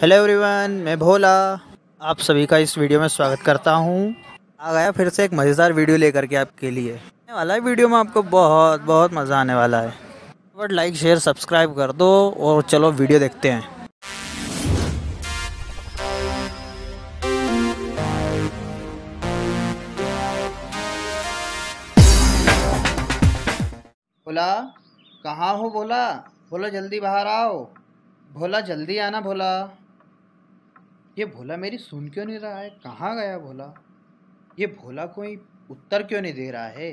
Hello everyone मैं भोला आप सभी का इस वीडियो में स्वागत करता हूँ आ गया फिर से एक मज़ेदार वीडियो लेकर के आपके लिए वाला वीडियो में आपको बहुत बहुत मज़ा आने वाला है बट लाइक शेयर सब्सक्राइब कर दो और चलो वीडियो देखते हैं भोला कहाँ हो बोला भोला जल्दी बाहर आओ भोला जल्दी आना भोला ये भोला मेरी सुन क्यों नहीं रहा है कहाँ गया भोला ये भोला कोई उत्तर क्यों नहीं दे रहा है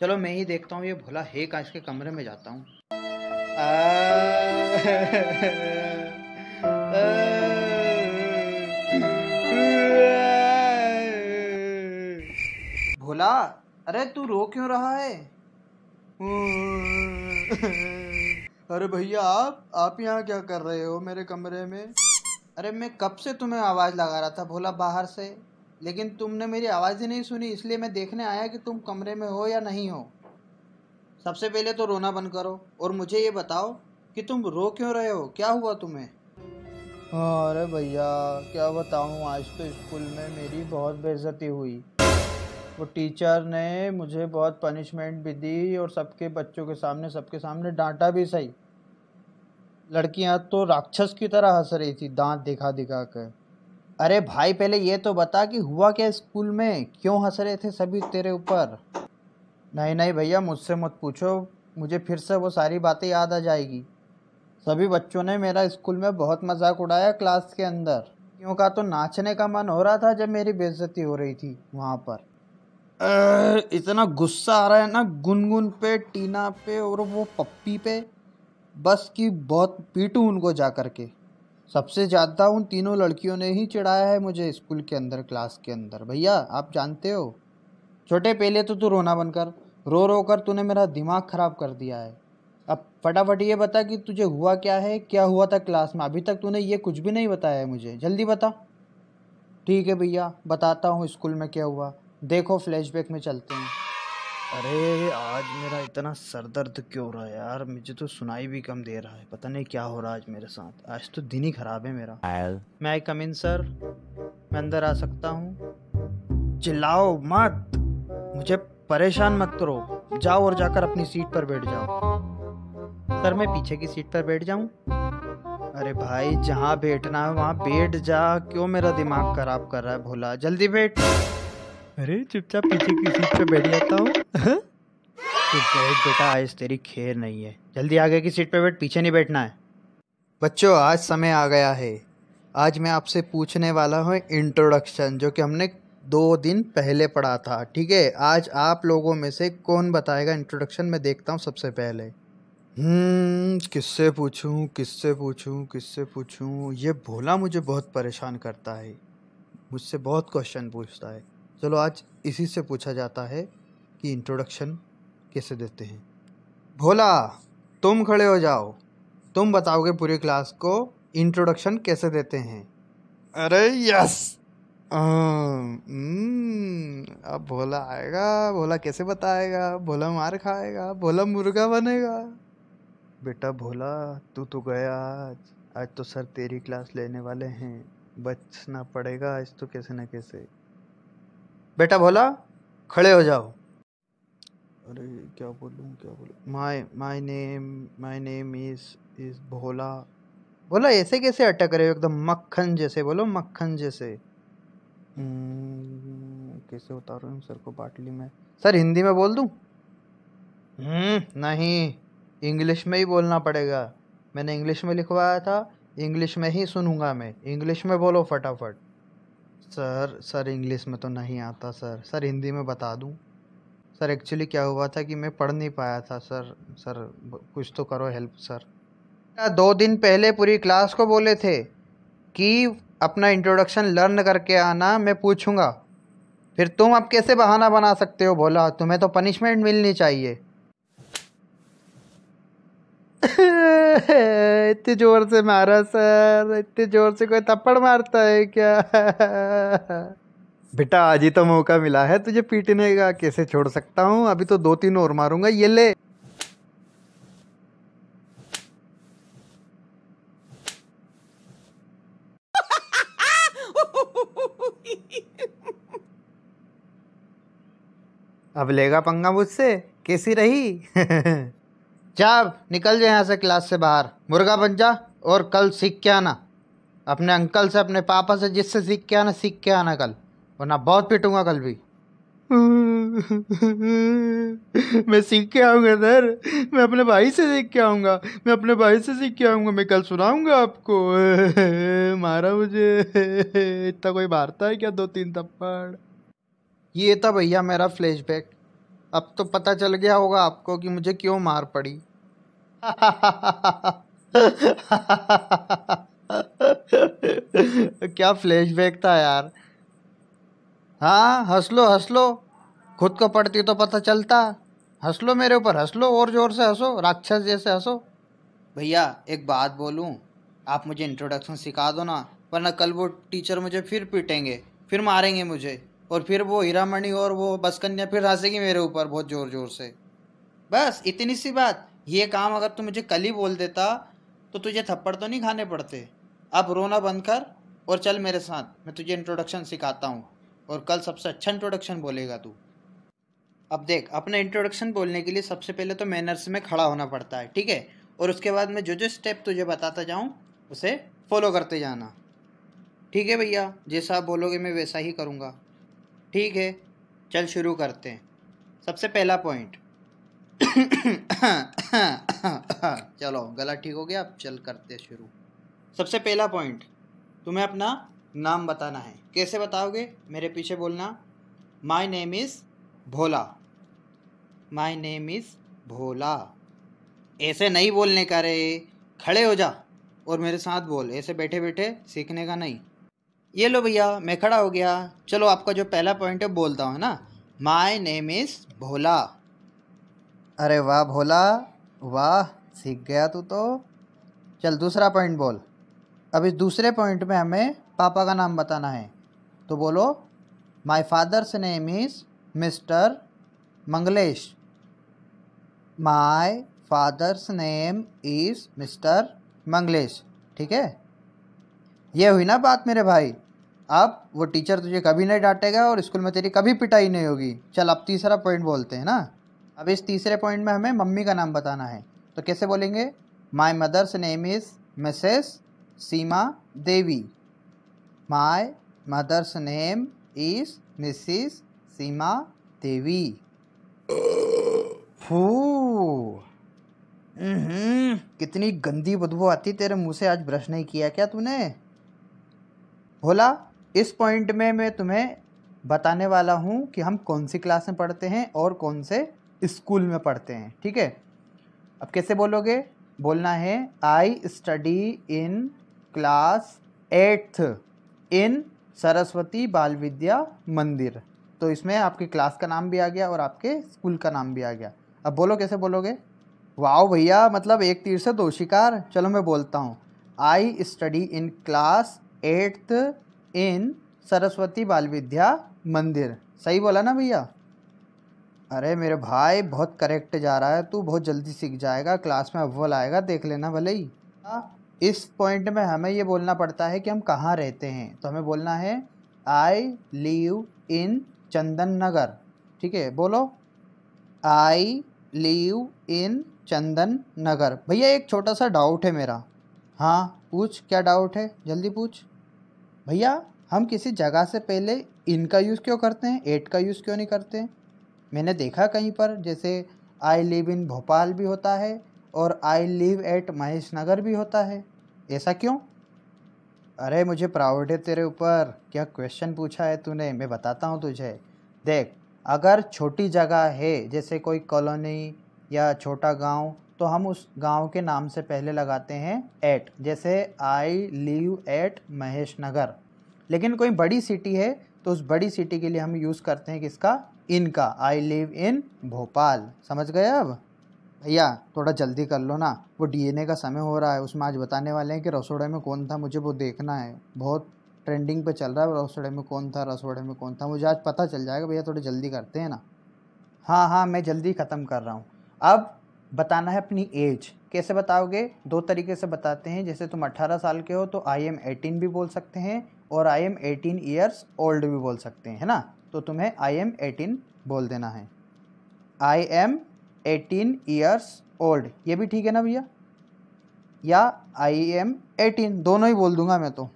चलो मैं ही देखता हूँ ये भोला है कहाँ इसके कमरे में जाता हूँ भोला अरे तू रो क्यों रहा है अरे भैया आप आप यहाँ क्या कर रहे हो मेरे कमरे में अरे मैं कब से तुम्हें आवाज़ लगा रहा था भोला बाहर से लेकिन तुमने मेरी आवाज़ ही नहीं सुनी इसलिए मैं देखने आया कि तुम कमरे में हो या नहीं हो सबसे पहले तो रोना बंद करो और मुझे ये बताओ कि तुम रो क्यों रहे हो क्या हुआ तुम्हें अरे भैया क्या बताऊँ आज तो स्कूल में मेरी बहुत बेइज्जती हुई वो टीचर ने मुझे बहुत पनिशमेंट भी दी और सबके बच्चों के सामने सबके सामने डांटा भी सही लड़कियां तो राक्षस की तरह हंस रही थी दांत दिखा दिखा कर अरे भाई पहले ये तो बता कि हुआ क्या स्कूल में क्यों हंस रहे थे सभी तेरे ऊपर नहीं नहीं भैया मुझसे मत पूछो मुझे फिर से वो सारी बातें याद आ जाएगी सभी बच्चों ने मेरा स्कूल में बहुत मजाक उड़ाया क्लास के अंदर क्यों का तो नाचने का मन हो रहा था जब मेरी बेइज्जती हो रही थी वहाँ पर इतना गुस्सा आ रहा है ना गुनगुन पे टीना पे और वो पप्पी पे बस की बहुत पीटूँ उनको जा कर के सबसे ज़्यादा उन तीनों लड़कियों ने ही चिढ़ाया है मुझे स्कूल के अंदर क्लास के अंदर भैया आप जानते हो छोटे पहले तो तू रोना बनकर रो रो कर तूने मेरा दिमाग ख़राब कर दिया है अब फटाफट ये बता कि तुझे हुआ क्या है क्या हुआ था क्लास में अभी तक तूने ये कुछ भी नहीं बताया है मुझे जल्दी बता ठीक है भैया बताता हूँ स्कूल में क्या हुआ देखो फ्लैशबैक में चलते हैं अरे आज मेरा इतना सर दर्द क्यों हो रहा है यार मुझे तो सुनाई भी कम दे रहा है पता नहीं क्या हो रहा है आज मेरे साथ आज तो दिन ही खराब है मेरा मैं कम इन सर मैं अंदर आ सकता हूँ चिल्लाओ मत मुझे परेशान मत करो जाओ और जाकर अपनी सीट पर बैठ जाओ सर मैं पीछे की सीट पर बैठ जाऊँ अरे भाई जहाँ बैठना है वहाँ बैठ जा क्यों मेरा दिमाग खराब कर रहा है भोला जल्दी बैठ अरे चुपचाप पीछे की सीट पे बैठ जाता हूँ बैठ हाँ? बेटा आज तेरी खैर नहीं है जल्दी आगे की सीट पे बैठ पीछे नहीं बैठना है बच्चों आज समय आ गया है आज मैं आपसे पूछने वाला हूँ इंट्रोडक्शन जो कि हमने दो दिन पहले पढ़ा था ठीक है आज आप लोगों में से कौन बताएगा इंट्रोडक्शन मैं देखता हूँ सबसे पहले हम्म, किससे पूछूँ किससे पूछूँ किससे पूछूँ ये भोला मुझे बहुत परेशान करता है मुझसे बहुत क्वेश्चन पूछता है चलो आज इसी से पूछा जाता है कि इंट्रोडक्शन कैसे देते हैं भोला तुम खड़े हो जाओ तुम बताओगे पूरी क्लास को इंट्रोडक्शन कैसे देते हैं अरे यस हम्म, अब भोला आएगा भोला कैसे बताएगा भोला मार खाएगा भोला मुर्गा बनेगा बेटा भोला तू तो गया आज आज तो सर तेरी क्लास लेने वाले हैं बचना पड़ेगा आज तो कैसे ना कैसे बेटा भोला खड़े हो जाओ अरे क्या बोलूँ क्या बोलूँ my my name my name is is Bhola बोला ऐसे कैसे अटक रहे हो एकदम मक्खन जैसे बोलो मक्खन जैसे हम्म, कैसे हूँ सर को बाटली में सर हिंदी में बोल दूँ हम्म, नहीं इंग्लिश में ही बोलना पड़ेगा मैंने इंग्लिश में लिखवाया था इंग्लिश में ही सुनूंगा मैं इंग्लिश में बोलो फटाफट सर सर इंग्लिश में तो नहीं आता सर सर हिंदी में बता दूँ सर एक्चुअली क्या हुआ था कि मैं पढ़ नहीं पाया था सर सर कुछ तो करो हेल्प सर दो दिन पहले पूरी क्लास को बोले थे कि अपना इंट्रोडक्शन लर्न करके आना मैं पूछूंगा फिर तुम अब कैसे बहाना बना सकते हो बोला तुम्हें तो पनिशमेंट मिलनी चाहिए इतने जोर से मारा सर इतने जोर से कोई थप्पड़ मारता है क्या बेटा आज ही तो मौका मिला है तुझे पीटने का कैसे छोड़ सकता हूँ अभी तो दो तीन और मारूंगा ये ले अब लेगा पंगा मुझसे कैसी रही जाब निकल जाए यहाँ से क्लास से बाहर मुर्गा बन जा और कल सीख के आना अपने अंकल से अपने पापा से जिससे सीख के आना सीख के आना कल वरना बहुत पिटूंगा कल भी मैं सीख के आऊँगा सर मैं अपने भाई से सीख के आऊँगा मैं अपने भाई से सीख के आऊँगा मैं कल सुनाऊँगा आपको मारा मुझे इतना कोई मारता है क्या दो तीन थप्पड़ ये था भैया मेरा फ्लैशबैक अब तो पता चल गया होगा आपको कि मुझे क्यों मार पड़ी क्या फ्लैशबैक था यार हाँ हंस लो हंस लो खुद को पढ़ती तो पता चलता हंस लो मेरे ऊपर हंस लो और ज़ोर से हंसो राक्षस जैसे हंसो भैया एक बात बोलूँ आप मुझे इंट्रोडक्शन सिखा दो ना वरना कल वो टीचर मुझे फिर पीटेंगे फिर मारेंगे मुझे और फिर वो हीरामणि और वो बस कन्या फिर हंसेगी मेरे ऊपर बहुत ज़ोर ज़ोर से बस इतनी सी बात ये काम अगर तू मुझे कल ही बोल देता तो तुझे थप्पड़ तो नहीं खाने पड़ते अब रोना बंद कर और चल मेरे साथ मैं तुझे इंट्रोडक्शन सिखाता हूँ और कल सबसे अच्छा इंट्रोडक्शन बोलेगा तू अब देख अपना इंट्रोडक्शन बोलने के लिए सबसे पहले तो मैनर्स में खड़ा होना पड़ता है ठीक है और उसके बाद मैं जो जो स्टेप तुझे बताता जाऊँ उसे फॉलो करते जाना ठीक है भैया जैसा आप बोलोगे मैं वैसा ही करूँगा ठीक है चल शुरू करते हैं सबसे पहला पॉइंट चलो गला ठीक हो गया अब चल करते हैं शुरू सबसे पहला पॉइंट तुम्हें अपना नाम बताना है कैसे बताओगे मेरे पीछे बोलना my name is Bhola my name is Bhola ऐसे नहीं बोलने का रे खड़े हो जा और मेरे साथ बोल ऐसे बैठे बैठे सीखने का नहीं ये लो भैया मैं खड़ा हो गया चलो आपका जो पहला पॉइंट है बोलता हूँ ना माई नेम इज़ भोला अरे वाह भोला वाह सीख गया तू तो चल दूसरा पॉइंट बोल अब इस दूसरे पॉइंट में हमें पापा का नाम बताना है तो बोलो my father's name is Mr Manglesh my father's name is Mr Manglesh ठीक है ये हुई ना बात मेरे भाई अब वो टीचर तुझे कभी नहीं डांटेगा और स्कूल में तेरी कभी पिटाई नहीं होगी चल अब तीसरा पॉइंट बोलते हैं ना अब इस तीसरे पॉइंट में हमें मम्मी का नाम बताना है तो कैसे बोलेंगे my mother's name is Mrs Seema Devi my mother's name is Mrs Seema Devi फू कितनी गंदी बदबू आती तेरे मुँह से आज ब्रश नहीं किया क्या तूने भोला इस पॉइंट में मैं तुम्हें बताने वाला हूँ कि हम कौन सी क्लास में पढ़ते हैं और कौन से स्कूल में पढ़ते हैं ठीक है अब कैसे बोलोगे बोलना है I study in class eighth in Saraswati Bal Vidya मंदिर तो इसमें आपकी क्लास का नाम भी आ गया और आपके स्कूल का नाम भी आ गया अब बोलो कैसे बोलोगे वाह भैया मतलब एक तीर से दो शिकार चलो मैं बोलता हूँ I study in class eighth in Saraswati Bal Vidya मंदिर सही बोला ना भैया अरे मेरे भाई बहुत करेक्ट जा रहा है तू बहुत जल्दी सीख जाएगा क्लास में अव्वल आएगा देख लेना भले ही इस पॉइंट में हमें ये बोलना पड़ता है कि हम कहाँ रहते हैं तो हमें बोलना है आई लीव इन चंदन नगर ठीक है बोलो आई लीव इन चंदन नगर भैया एक छोटा सा डाउट है मेरा हाँ पूछ क्या डाउट है जल्दी पूछ भैया हम किसी जगह से पहले इनका यूज़ क्यों करते हैं एट का यूज़ क्यों नहीं करते मैंने देखा कहीं पर जैसे आई लिव इन भोपाल भी होता है और I live at Mahesh Nagar भी होता है ऐसा क्यों अरे मुझे प्राउड है तेरे ऊपर क्या क्वेश्चन पूछा है तूने मैं बताता हूँ तुझे देख अगर छोटी जगह है जैसे कोई कॉलोनी या छोटा गांव तो हम उस गांव के नाम से पहले लगाते हैं एट जैसे I live at Mahesh Nagar लेकिन कोई बड़ी सिटी है तो उस बड़ी सिटी के लिए हम यूज़ करते हैं किसका इन का आई लिव इन भोपाल समझ गए अब भैया थोड़ा जल्दी कर लो ना वो डीएनए का समय हो रहा है उसमें आज बताने वाले हैं कि रसोड़े में कौन था मुझे वो देखना है बहुत ट्रेंडिंग पे चल रहा है रसोड़े में कौन था रसोड़े में कौन था मुझे आज पता चल जाएगा भैया थोड़ी जल्दी करते हैं ना हाँ हाँ मैं जल्दी ख़त्म कर रहा हूँ अब बताना है अपनी एज कैसे बताओगे दो तरीके से बताते हैं जैसे तुम 18 साल के हो तो आई एम एटीन भी बोल सकते हैं और I am eighteen years old भी बोल सकते हैं है ना तो तुम्हें आई एम एटीन बोल देना है I am eighteen years old ये भी ठीक है ना भैया या आई एम एटीन दोनों ही बोल दूंगा मैं तो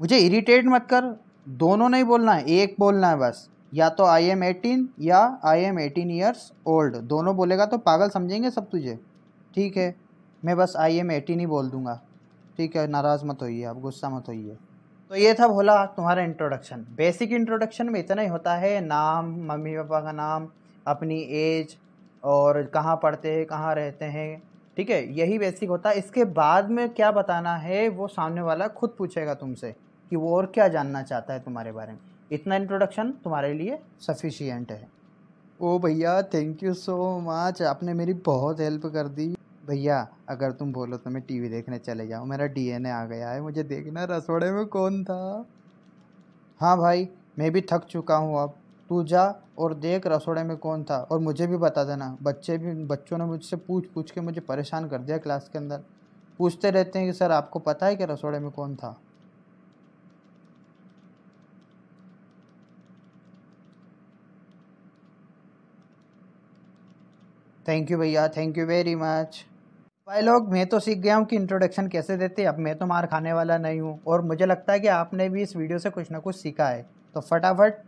मुझे इरीटेट मत कर दोनों नहीं बोलना है एक बोलना है बस या तो आई एम एटीन या I am eighteen years old दोनों बोलेगा तो पागल समझेंगे सब तुझे ठीक है मैं बस आई एम एटीन ही बोल दूँगा ठीक है नाराज़ मत होइए आप गुस्सा मत होइए तो ये था भोला तुम्हारा इंट्रोडक्शन बेसिक इंट्रोडक्शन में इतना ही होता है नाम मम्मी पापा का नाम अपनी एज और कहाँ पढ़ते हैं कहाँ रहते हैं ठीक है यही बेसिक होता है इसके बाद में क्या बताना है वो सामने वाला खुद पूछेगा तुमसे कि वो और क्या जानना चाहता है तुम्हारे बारे में इतना इंट्रोडक्शन तुम्हारे लिए सफिशियंट है ओ भैया थैंक यू सो मच आपने मेरी बहुत हेल्प कर दी भैया अगर तुम बोलो तो मैं टीवी देखने चले जाऊँ मेरा डीएनए आ गया है मुझे देखना रसोड़े में कौन था हाँ भाई मैं भी थक चुका हूँ अब तू जा और देख रसोड़े में कौन था और मुझे भी बता देना बच्चे भी बच्चों ने मुझसे पूछ पूछ के मुझे परेशान कर दिया क्लास के अंदर पूछते रहते हैं कि सर आपको पता है कि रसोड़े में कौन था थैंक यू भैया थैंक यू वेरी मच भाई लोग मैं तो सीख गया हूँ कि इंट्रोडक्शन कैसे देते अब मैं तो मार खाने वाला नहीं हूँ और मुझे लगता है कि आपने भी इस वीडियो से कुछ ना कुछ सीखा है तो फटाफट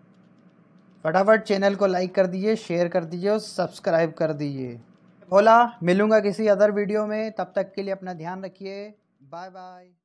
फटाफट चैनल को लाइक कर दीजिए शेयर कर दीजिए और सब्सक्राइब कर दीजिए बोला मिलूँगा किसी अदर वीडियो में तब तक के लिए अपना ध्यान रखिए बाय बाय